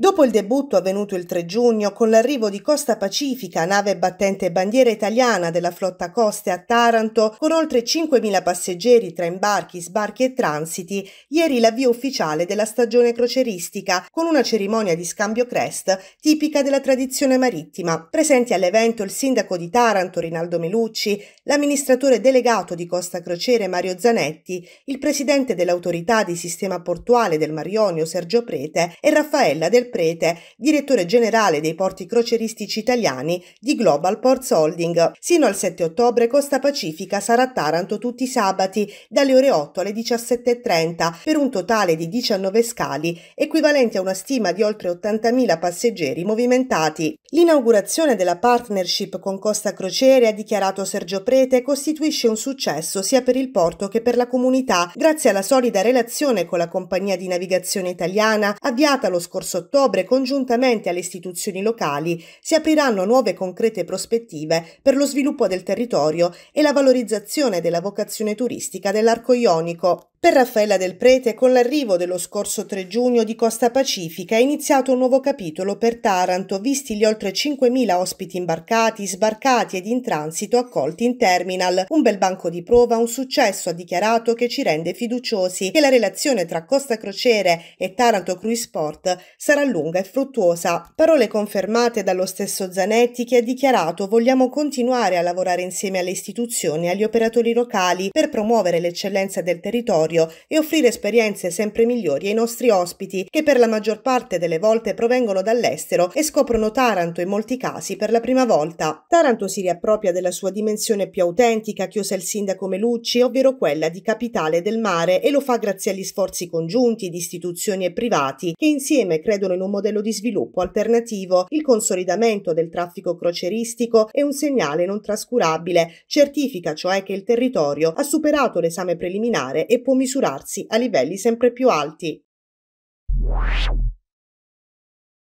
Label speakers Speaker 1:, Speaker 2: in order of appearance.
Speaker 1: Dopo il debutto avvenuto il 3 giugno con l'arrivo di Costa Pacifica, nave battente bandiera italiana della flotta Coste a Taranto, con oltre 5.000 passeggeri tra imbarchi, sbarchi e transiti, ieri l'avvio ufficiale della stagione croceristica con una cerimonia di scambio crest tipica della tradizione marittima. Presenti all'evento il sindaco di Taranto Rinaldo Melucci, l'amministratore delegato di Costa Crociere Mario Zanetti, il presidente dell'autorità di sistema portuale del Marionio Sergio Prete e Raffaella del Prete, direttore generale dei porti croceristici italiani di Global Ports Holding. Sino al 7 ottobre Costa Pacifica sarà a Taranto tutti i sabati dalle ore 8 alle 17.30 per un totale di 19 scali, equivalenti a una stima di oltre 80.000 passeggeri movimentati. L'inaugurazione della partnership con Costa Crociere, ha dichiarato Sergio Prete, costituisce un successo sia per il porto che per la comunità, grazie alla solida relazione con la compagnia di navigazione italiana avviata lo scorso ottobre ottobre, congiuntamente alle istituzioni locali, si apriranno nuove concrete prospettive per lo sviluppo del territorio e la valorizzazione della vocazione turistica dell'arco ionico. Per Raffaella del Prete, con l'arrivo dello scorso 3 giugno di Costa Pacifica, è iniziato un nuovo capitolo per Taranto, visti gli oltre 5.000 ospiti imbarcati, sbarcati ed in transito accolti in terminal. Un bel banco di prova, un successo, ha dichiarato, che ci rende fiduciosi che la relazione tra Costa Crociere e Taranto Cruise Sport sarà lunga e fruttuosa. Parole confermate dallo stesso Zanetti, che ha dichiarato vogliamo continuare a lavorare insieme alle istituzioni e agli operatori locali per promuovere l'eccellenza del territorio territorio e offrire esperienze sempre migliori ai nostri ospiti che per la maggior parte delle volte provengono dall'estero e scoprono Taranto in molti casi per la prima volta. Taranto si riappropria della sua dimensione più autentica chiusa il sindaco Melucci, ovvero quella di capitale del mare e lo fa grazie agli sforzi congiunti di istituzioni e privati che insieme credono in un modello di sviluppo alternativo, il consolidamento del traffico croceristico è un segnale non trascurabile, certifica cioè che il territorio ha superato l'esame preliminare e può misurarsi a livelli sempre più alti.